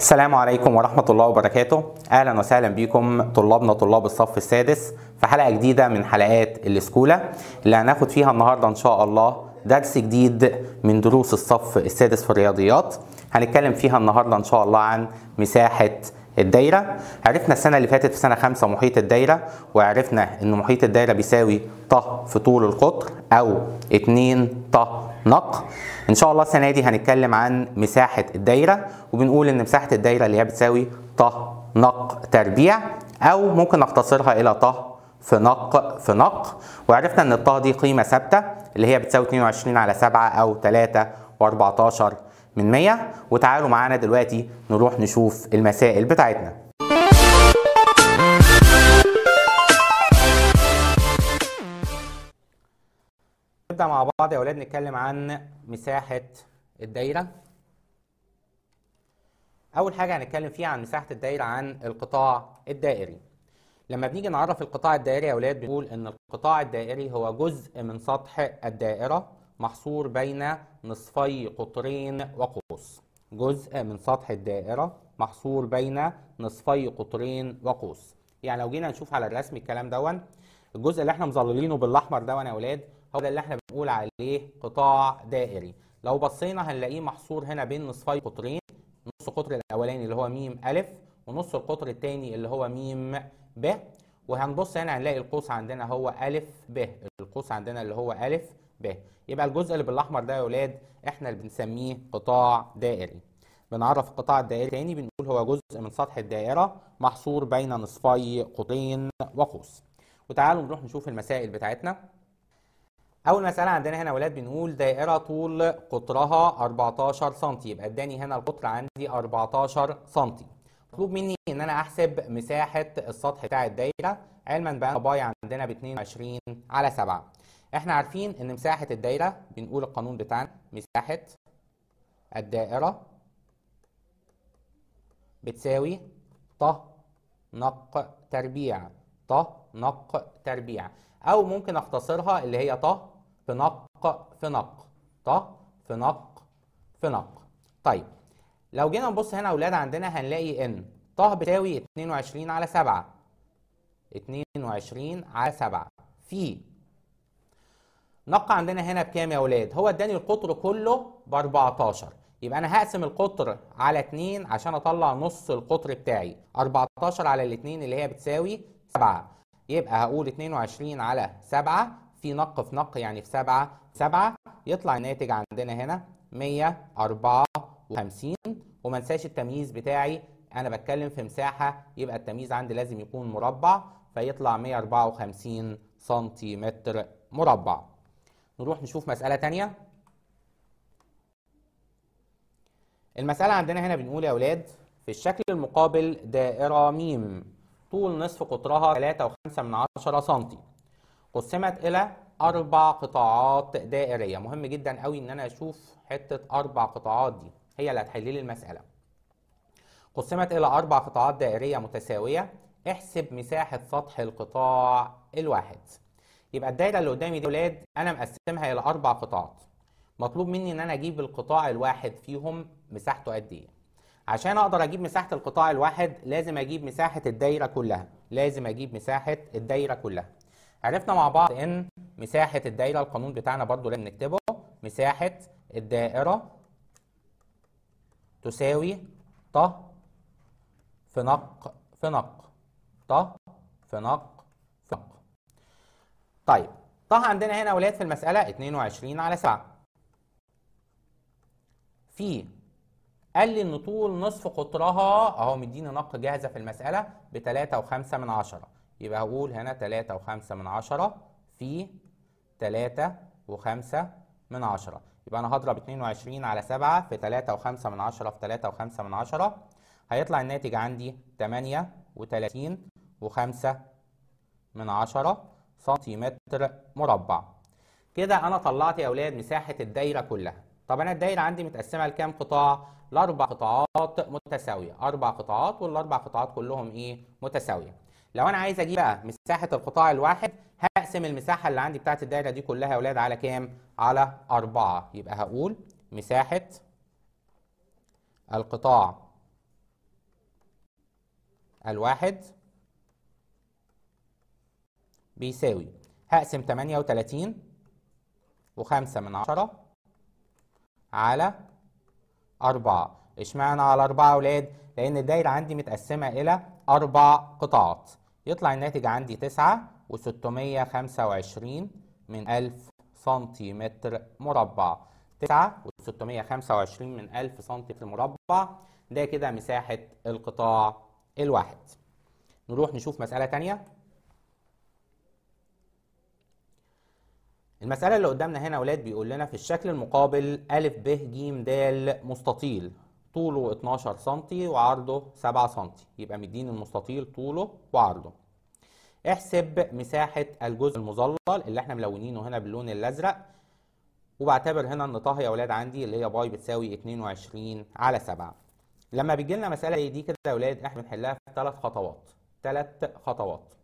السلام عليكم ورحمة الله وبركاته أهلا وسهلا بكم طلابنا طلاب الصف السادس في حلقة جديدة من حلقات الإسكولة اللي هناخد فيها النهاردة إن شاء الله درس جديد من دروس الصف السادس في الرياضيات هنتكلم فيها النهاردة إن شاء الله عن مساحة الدايرة عرفنا السنة اللي فاتت في سنة خمسة محيط الدايرة وعرفنا إن محيط الدايرة بيساوي ط في طول القطر أو 2 ط نق ان شاء الله السنه دي هنتكلم عن مساحه الدايره وبنقول ان مساحه الدايره اللي هي بتساوي ط نق تربيع او ممكن نختصرها الى ط في نق في نق وعرفنا ان الطه دي قيمه ثابته اللي هي بتساوي 22 على 7 او 3 و14 من 100 وتعالوا معانا دلوقتي نروح نشوف المسائل بتاعتنا نبدأ مع بعض يا أولاد نتكلم عن مساحة الدايرة أول حاجة هنتكلم فيها عن مساحة الدايرة عن القطاع الدائري لما بنيجي نعرف القطاع الدائري يا أولاد بنقول إن القطاع الدائري هو جزء من سطح الدائرة محصور بين نصفي قطرين وقوس جزء من سطح الدائرة محصور بين نصفي قطرين وقوس يعني لو جينا نشوف على الرسم الكلام دون الجزء اللي احنا مظللينه بالاحمر دون يا اولاد هو ده اللي احنا بنقول عليه قطاع دائري لو بصينا هنلاقيه محصور هنا بين نصفي قطرين نص القطر الاولاني اللي هو ميم الف ونص القطر الثاني اللي هو ميم ب وهنبص هنا هنلاقي القوس عندنا هو الف ب القوس عندنا اللي هو الف ب يبقى الجزء اللي بالاحمر ده يا اولاد احنا اللي بنسميه قطاع دائري بنعرف القطاع الدائري تاني بنقول هو جزء من سطح الدائره محصور بين نصفي قطرين وقوس وتعالوا نروح نشوف المسائل بتاعتنا اول مساله عندنا هنا ولاد بنقول دائره طول قطرها 14 سم يبقى اداني هنا القطر عندي 14 سم مطلوب مني ان انا احسب مساحه السطح بتاع الدايره علما بأن باي عندنا ب 22 على 7 احنا عارفين ان مساحه الدايره بنقول القانون بتاعنا مساحه الدائره بتساوي ط نق تربيع ط نق تربيع او ممكن اختصرها اللي هي ط فنق فنق ط فنق فنق طيب لو جينا نبص هنا يا اولاد عندنا هنلاقي ان ط بتساوي 22 على 7 22 على 7 في نق عندنا هنا بكام يا اولاد هو اداني القطر كله ب 14 يبقى انا هقسم القطر على 2 عشان اطلع نص القطر بتاعي 14 على ال2 اللي هي بتساوي 7 يبقى هقول 22 على 7 في نق في نق يعني في 7 7 يطلع الناتج عندنا هنا 154 وما انساش التمييز بتاعي انا بتكلم في مساحه يبقى التمييز عندي لازم يكون مربع فيطلع 154 سنتيمتر مربع نروح نشوف مساله ثانيه المساله عندنا هنا بنقول يا اولاد في الشكل المقابل دائره م طول نصف قطرها 3.5 سم قسمت الى اربع قطاعات دائريه مهم جدا قوي ان انا اشوف حته اربع قطاعات دي هي اللي هتحل لي المساله قسمت الى اربع قطاعات دائريه متساويه احسب مساحه سطح القطاع الواحد يبقى الدايره اللي قدامي دي يا ولاد انا مقسمها الى اربع قطاعات مطلوب مني ان انا اجيب القطاع الواحد فيهم مساحته قد ايه عشان اقدر اجيب مساحه القطاع الواحد لازم اجيب مساحه الدايره كلها لازم اجيب مساحه الدايره كلها عرفنا مع بعض ان مساحه الدايره القانون بتاعنا برضو لازم نكتبه مساحه الدائره تساوي ط في نق في نق ط في نق في نق طيب ط عندنا هنا اولاد في المساله 22 على 7 في قال لي ان طول نصف قطرها اهو مديني نق جاهزه في المساله ب 3.5 من عشرة يبقى هقول هنا 3 وخمسة من عشرة في 3 وخمسة من عشرة يبقى انا هضرب 22 على 7 في 3 وخمسة من عشرة في 3 وخمسة من عشرة هيطلع الناتج عندي 38 وتلاتين وخمسة من عشرة سنتيمتر مربع كده انا طلعت يا اولاد مساحه الدايره كلها طب انا الدايره عندي متقسمه لكام قطاع لاربع قطاعات متساويه اربع قطاعات والاربع قطاعات كلهم ايه متساويه لو انا عايز اجيب بقى مساحه القطاع الواحد هقسم المساحه اللي عندي بتاعه الدايره دي كلها يا اولاد على كام على أربعة يبقى هقول مساحه القطاع الواحد بيساوي هقسم 38 و5 من 10 على 4 اشمعنى على 4 يا اولاد لان الدايره عندي متقسمه الى اربع قطاعات يطلع الناتج عندي تسعة وستمية خمسة وعشرين من ألف سنتيمتر مربع تسعة وستمية خمسة وعشرين من ألف سنتيمتر مربع ده كده مساحة القطاع الواحد نروح نشوف مسألة تانية المسألة اللي قدامنا هنا ولاد بيقول لنا في الشكل المقابل أ ب ج د مستطيل طوله 12 سم وعرضه 7 سم يبقى مدين المستطيل طوله وعرضه احسب مساحة الجزء المظلل اللي احنا ملونينه هنا باللون الازرق وبعتبر هنا طه يا اولاد عندي اللي هي باي بتساوي 22 على 7 لما بيجي لنا مسألة زي دي كده يا اولاد احنا بنحلها في ثلاث خطوات ثلاث خطوات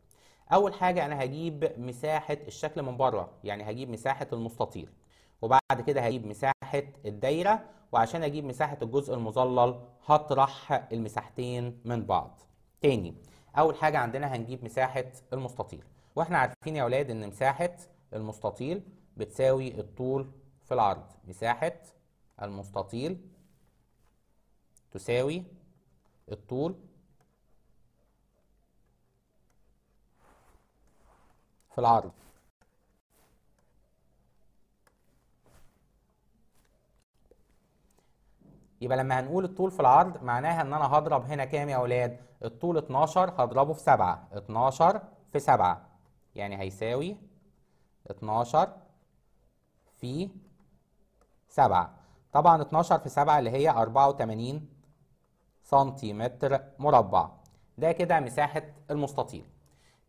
اول حاجة انا هجيب مساحة الشكل من بره يعني هجيب مساحة المستطيل وبعد كده هجيب مساحة الدايرة وعشان اجيب مساحه الجزء المظلل هطرح المساحتين من بعض تاني اول حاجه عندنا هنجيب مساحه المستطيل واحنا عارفين يا اولاد ان مساحه المستطيل بتساوي الطول في العرض مساحه المستطيل تساوي الطول في العرض يبقى لما هنقول الطول في العرض معناها ان انا هضرب هنا كام يا اولاد الطول 12 هضربه في 7 12 في 7 يعني هيساوي 12 في 7 طبعا 12 في 7 اللي هي 84 سنتيمتر مربع ده كده مساحة المستطيل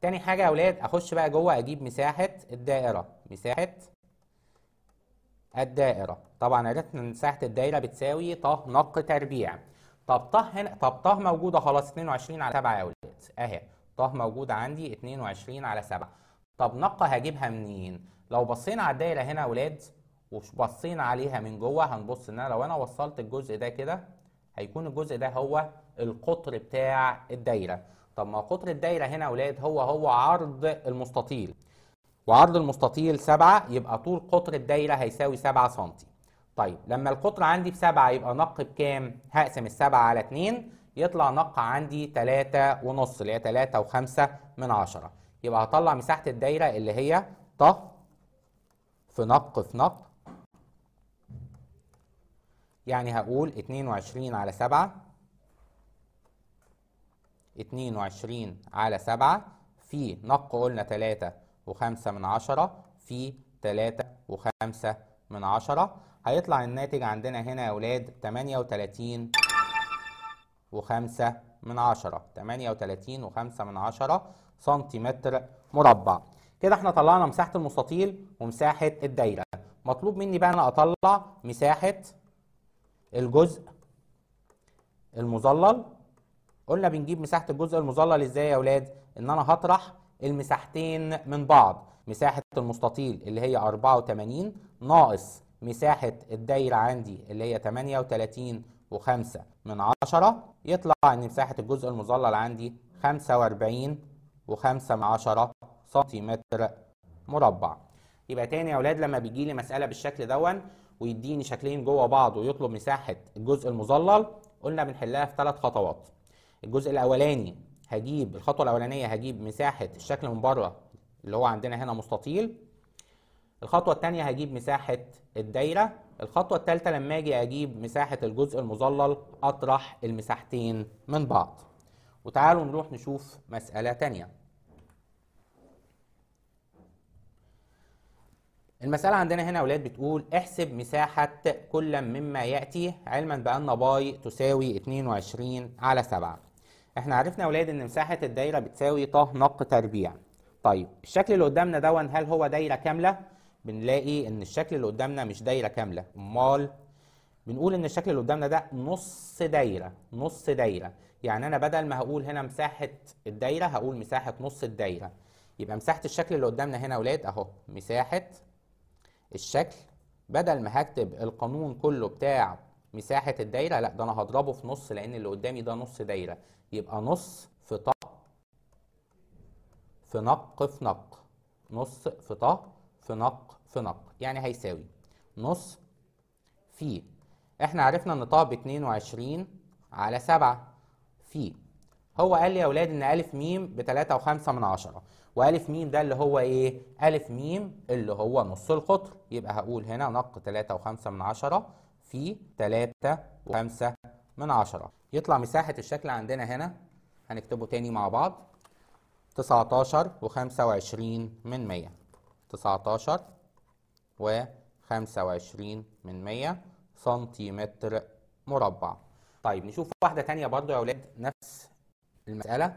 تاني حاجة يا أولاد أخش بقى جوه أجيب مساحة الدائرة مساحة الدائرة طبعا عرفنا ان مساحة الدايرة بتساوي طه نق تربيع طب طه هنا طب طه موجودة خلاص 22 على 7 يا ولاد اهي طه موجودة عندي 22 على 7 طب نق هجيبها منين؟ لو بصينا على الدايرة هنا يا ولاد وبصينا عليها من جوه هنبص ان انا لو انا وصلت الجزء ده كده هيكون الجزء ده هو القطر بتاع الدايرة طب ما قطر الدايرة هنا يا ولاد هو هو عرض المستطيل وعرض المستطيل 7 يبقى طول قطر الدايره هيساوي 7 سم طيب لما القطر عندي بسبعة يبقى نق بكام؟ هقسم السبعة على اتنين يطلع نق عندي تلاتة ونص اللي هي تلاتة وخمسة من عشرة يبقى هطلع مساحة الدايرة اللي هي ط في نق في نق يعني هقول اتنين وعشرين على سبعة اتنين وعشرين على سبعة في نق قلنا تلاتة وخمسة من عشرة في تلاتة وخمسة من عشرة هيطلع الناتج عندنا هنا يا أولاد تمانية وتلاتين وخمسة من عشرة تمانية وتلاتين وخمسة من عشرة سنتيمتر مربع كده احنا طلعنا مساحة المستطيل ومساحة الدايرة مطلوب مني بقى أنا أطلع مساحة الجزء المظلل قلنا بنجيب مساحة الجزء المظلل ازاي يا أولاد؟ إن أنا هطرح المساحتين من بعض مساحة المستطيل اللي هي 84 ناقص مساحة الدايرة عندي اللي هي 38 و5 من 10 يطلع ان مساحة الجزء المظلل عندي 45 و5 من 10 سنتيمتر مربع يبقى تاني يا اولاد لما بيجي لي مسألة بالشكل دون ويديني شكلين جوه بعض ويطلب مساحة الجزء المظلل قلنا بنحلها في ثلاث خطوات الجزء الاولاني هجيب الخطوه الاولانيه هجيب مساحه الشكل من بره اللي هو عندنا هنا مستطيل الخطوه الثانيه هجيب مساحه الدايره الخطوه الثالثه لما اجي اجيب مساحه الجزء المظلل اطرح المساحتين من بعض وتعالوا نروح نشوف مساله ثانيه المسألة عندنا هنا أولاد بتقول احسب مساحة كل مما يأتي علما بأن باي تساوي 22 على 7 احنا عرفنا يا اولاد ان مساحه الدايره بتساوي ط نق تربيع طيب الشكل اللي قدامنا دون هل هو دايره كامله بنلاقي ان الشكل اللي قدامنا مش دايره كامله امال بنقول ان الشكل اللي قدامنا ده نص دايره نص دايره يعني انا بدل ما هقول هنا مساحه الدايره هقول مساحه نص الدايره يبقى مساحه الشكل اللي قدامنا هنا يا اولاد اهو مساحه الشكل بدل ما هكتب القانون كله بتاع مساحه الدايره لا ده انا هضربه في نص لان اللي قدامي ده نص دايره يبقى نص في ط في نق في نق نص في ط في نق في نق يعني هيساوي نص في احنا عرفنا ان ط ب 22 على 7 في هو قال لي يا اولاد ان ا م ب 3 و5 من 10 و ا م ده اللي هو ايه ا م اللي هو نص القطر يبقى هقول هنا نق 3 و5 من 10 في 3 و5 من 10 يطلع مساحة الشكل عندنا هنا هنكتبه تاني مع بعض 19 و25 من 100 19 و25 من 100 سنتيمتر مربع طيب نشوف واحدة تانية برضو يا أولاد نفس المسألة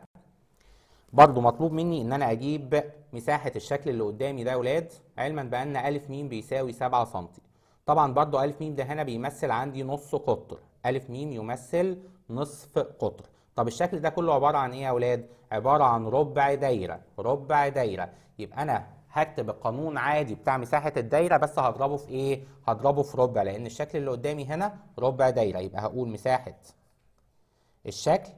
برضو مطلوب مني ان انا اجيب مساحة الشكل اللي قدامي ده يا ولاد علما بان ألف ميم بيساوي 7 سنتي طبعا برضو ألف ميم ده هنا بيمثل عندي نص قطر ألف ميم يمثل نصف قطر طب الشكل ده كله عبارة عن ايه يا اولاد عبارة عن ربع دايرة ربع دايرة يبقى انا هكتب القانون عادي بتاع مساحة الدايرة بس هضربه في ايه هضربه في ربع لان الشكل اللي قدامي هنا ربع دايرة يبقى هقول مساحة الشكل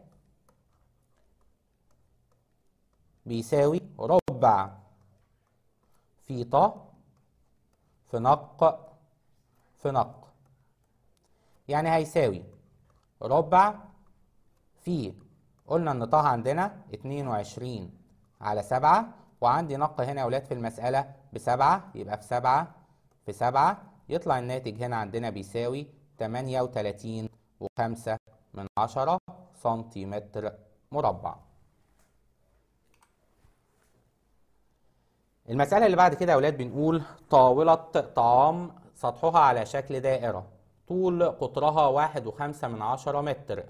بيساوي ربع في ط في نق في نق يعني هيساوي ربع في قلنا ان طه عندنا 22 على 7 وعندي نق هنا يا اولاد في المسألة ب 7 يبقى في 7 في 7 يطلع الناتج هنا عندنا بيساوي 38 و5 من 10 سنتيمتر مربع المسألة اللي بعد كده يا اولاد بنقول طاولة طعام سطحها على شكل دائرة طول قطرها واحد وخمسة من عشرة متر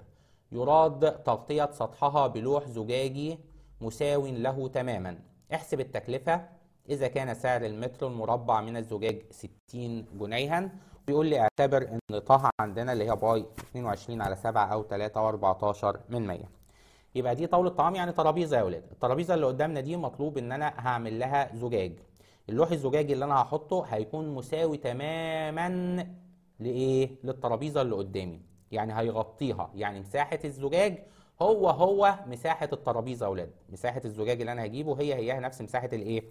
يراد تغطية سطحها بلوح زجاجي مساو له تماما احسب التكلفة إذا كان سعر المتر المربع من الزجاج 60 جنيها بيقول لي اعتبر ان طه عندنا اللي هي باي 22 على 7 او 3 و14 من 100 يبقى دي طاوله طعام يعني ترابيزه يا اولاد الترابيزه اللي قدامنا دي مطلوب ان انا هعمل لها زجاج اللوح الزجاجي اللي انا هحطه هيكون مساوي تماما لايه للترابيزه اللي قدامي يعني هيغطيها يعني مساحه الزجاج هو هو مساحه الترابيزه يا اولاد مساحه الزجاج اللي انا هجيبه هي هي نفس مساحه الايه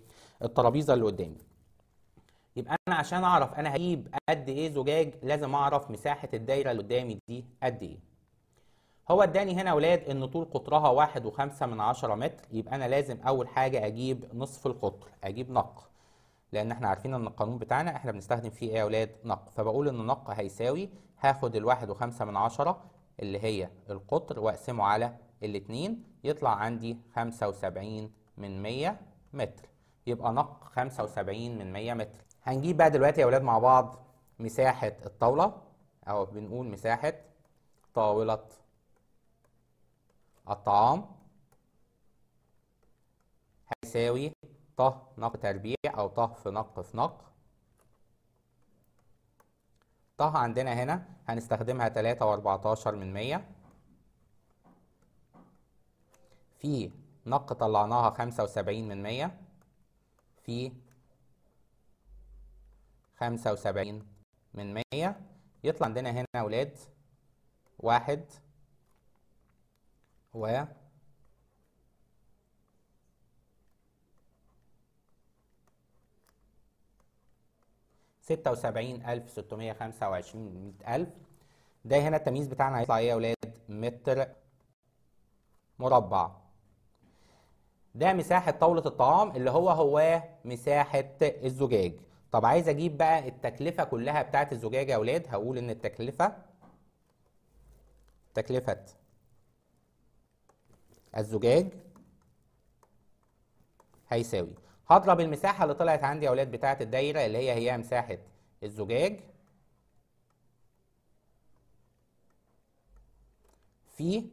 الترابيزه اللي قدامي يبقى انا عشان اعرف انا هجيب قد ايه زجاج لازم اعرف مساحه الدايره اللي قدامي دي قد ايه هو اداني هنا يا اولاد ان طول قطرها واحد وخمسة من عشرة متر يبقى انا لازم اول حاجه اجيب نصف القطر اجيب نقر لان احنا عارفين ان القانون بتاعنا احنا بنستخدم فيه ايه يا اولاد نق فبقول ان نق هيساوي هاخد الواحد وخمسة من عشرة اللي هي القطر واقسمه على الاتنين يطلع عندي خمسة وسبعين من مية متر يبقى نق خمسة وسبعين من مية متر هنجيب بقى دلوقتي يا اولاد مع بعض مساحة الطاولة او بنقول مساحة طاولة الطعام هيساوي ط نق تربيع أو ط في نق في نق ط عندنا هنا هنستخدمها 3 و14 من 100 في نق طلعناها 75 من 100 في 75 من 100 يطلع عندنا هنا أولاد واحد و 76625 ده هنا التمييز بتاعنا هيطلع ايه يا اولاد متر مربع ده مساحه طاوله الطعام اللي هو هو مساحه الزجاج طب عايز اجيب بقى التكلفه كلها بتاعه الزجاج يا اولاد هقول ان التكلفه تكلفه الزجاج هيساوي هضرب المساحه اللي طلعت عندي يا اولاد بتاعه الدايره اللي هي هي مساحه الزجاج في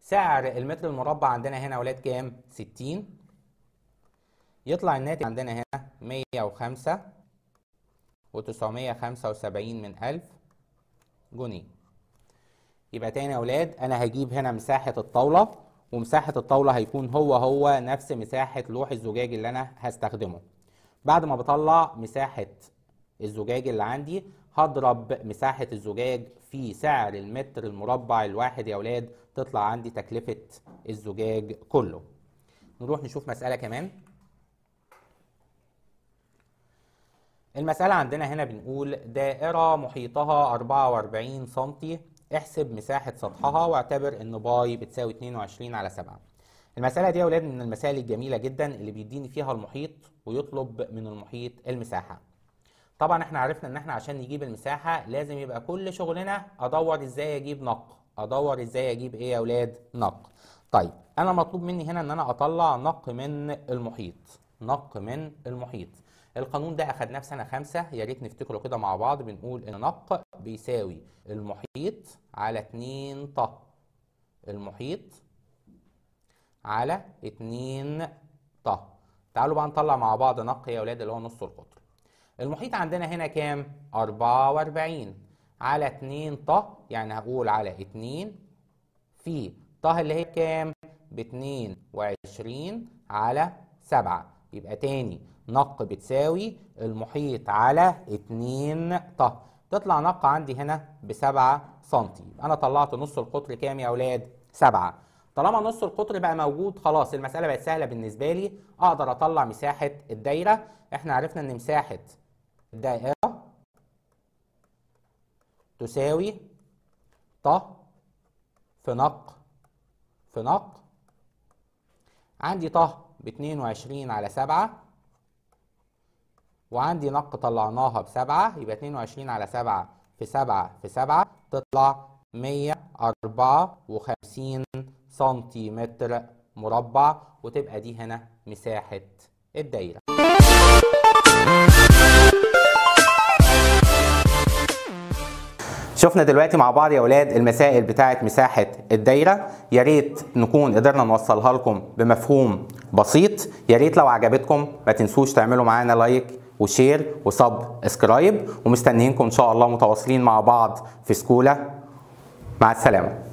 سعر المتر المربع عندنا هنا يا اولاد كام 60 يطلع الناتج عندنا هنا 105 و975 من 1000 جنيه يبقى تاني يا اولاد انا هجيب هنا مساحه الطاوله ومساحة الطاولة هيكون هو هو نفس مساحة لوح الزجاج اللي أنا هستخدمه بعد ما بطلع مساحة الزجاج اللي عندي هضرب مساحة الزجاج في سعر المتر المربع الواحد يا ولاد تطلع عندي تكلفة الزجاج كله نروح نشوف مسألة كمان المسألة عندنا هنا بنقول دائرة محيطها 44 سم احسب مساحة سطحها واعتبر ان باي بتساوي 22 على 7 المسألة دي يا ولاد من المسائل الجميلة جدا اللي بيديني فيها المحيط ويطلب من المحيط المساحة طبعا احنا عرفنا ان احنا عشان نجيب المساحة لازم يبقى كل شغلنا ادور ازاي اجيب نق ادور ازاي اجيب ايه يا ولاد نق طيب انا مطلوب مني هنا ان انا اطلع نق من المحيط نق من المحيط القانون ده اخدناه في سنه خمسه يا ريت نفتكره كده مع بعض بنقول ان نق بيساوي المحيط على 2 ط المحيط على 2 ط تعالوا بقى نطلع مع بعض نق يا اولاد اللي هو نص القطر المحيط عندنا هنا كام 44 على 2 ط يعني هقول على 2 في ط اللي هي كام ب 22 على 7 يبقى تاني نق بتساوي المحيط على 2 ط تطلع نق عندي هنا ب 7 سم انا طلعت نص القطر كام يا اولاد 7 طالما نص القطر بقى موجود خلاص المساله بقت سهله بالنسبه لي اقدر اطلع مساحه الدايره احنا عرفنا ان مساحه الدائره تساوي ط في نق في نق عندي ط ب 22 على 7 وعندي نق طلعناها بسبعة يبقى 22 على 7 في 7 في 7 تطلع 154 سنتيمتر مربع وتبقى دي هنا مساحة الدايرة شفنا دلوقتي مع بعض يا اولاد المسائل بتاعه مساحه الدايره يا ريت نكون قدرنا نوصلها لكم بمفهوم بسيط يا ريت لو عجبتكم ما تنسوش تعملوا معانا لايك وشير وسب اسكرايب ومستنيينكم ان شاء الله متواصلين مع بعض في سكولا مع السلامه